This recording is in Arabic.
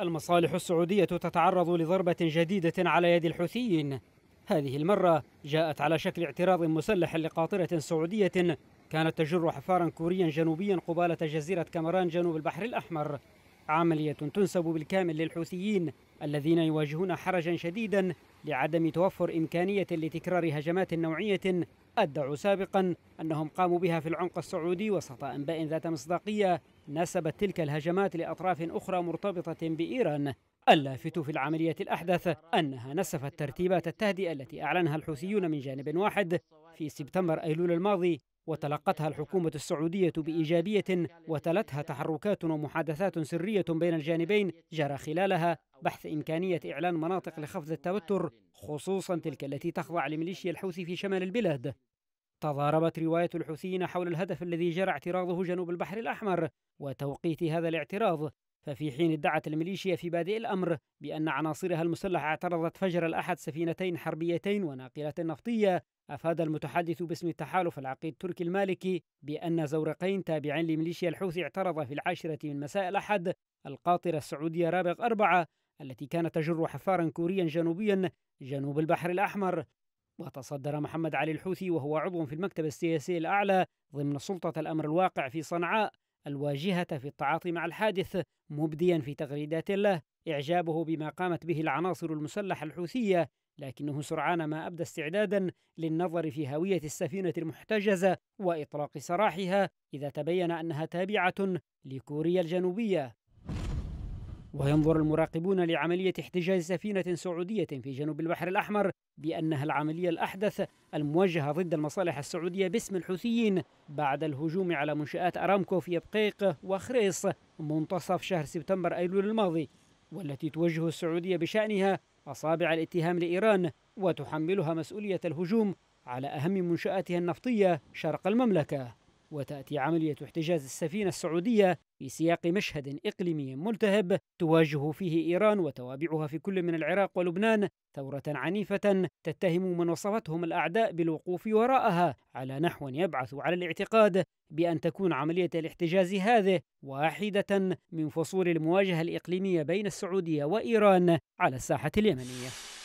المصالح السعودية تتعرض لضربة جديدة على يد الحوثيين هذه المرة جاءت على شكل اعتراض مسلح لقاطرة سعودية كانت تجر حفارا كوريا جنوبيا قبالة جزيرة كامران جنوب البحر الأحمر عملية تنسب بالكامل للحوثيين الذين يواجهون حرجا شديدا لعدم توفر إمكانية لتكرار هجمات نوعية أدعوا سابقا أنهم قاموا بها في العمق السعودي وسط أنباء ذات مصداقية نسبت تلك الهجمات لأطراف أخرى مرتبطة بإيران اللافت في العملية الأحدث أنها نسفت ترتيبات التهدئة التي أعلنها الحوثيون من جانب واحد في سبتمبر أيلول الماضي وتلقتها الحكومة السعودية بإيجابية وتلتها تحركات ومحادثات سرية بين الجانبين جرى خلالها بحث إمكانية إعلان مناطق لخفض التوتر خصوصا تلك التي تخضع لميليشيا الحوثي في شمال البلاد تضاربت رواية الحوثيين حول الهدف الذي جرى اعتراضه جنوب البحر الأحمر وتوقيت هذا الاعتراض ففي حين ادعت الميليشيا في بادئ الأمر بأن عناصرها المسلحة اعترضت فجر الأحد سفينتين حربيتين وناقلة نفطية أفاد المتحدث باسم التحالف العقيد التركي المالكي بأن زورقين تابعين لميليشيا الحوثي اعترض في العاشرة من مساء الأحد القاطرة السعودية رابغ أربعة التي كانت تجر حفارا كوريا جنوبيا جنوب البحر الأحمر وتصدر محمد علي الحوثي وهو عضو في المكتب السياسي الأعلى ضمن سلطة الأمر الواقع في صنعاء الواجهة في التعاطي مع الحادث مبديا في تغريدات له إعجابه بما قامت به العناصر المسلحة الحوثية لكنه سرعان ما أبدى استعدادا للنظر في هوية السفينة المحتجزة وإطلاق سراحها إذا تبين أنها تابعة لكوريا الجنوبية وينظر المراقبون لعملية احتجاز سفينة سعودية في جنوب البحر الأحمر بأنها العملية الأحدث الموجهة ضد المصالح السعودية باسم الحوثيين بعد الهجوم على منشآت أرامكو في بقيق وخريص منتصف شهر سبتمبر أيلول الماضي والتي توجه السعودية بشأنها أصابع الاتهام لإيران وتحملها مسؤولية الهجوم على أهم منشآتها النفطية شرق المملكة وتأتي عملية احتجاز السفينة السعودية في سياق مشهد إقليمي ملتهب تواجه فيه إيران وتوابعها في كل من العراق ولبنان ثورة عنيفة تتهم من وصفتهم الأعداء بالوقوف وراءها على نحو يبعث على الاعتقاد بأن تكون عملية الاحتجاز هذه واحدة من فصول المواجهة الإقليمية بين السعودية وإيران على الساحة اليمنية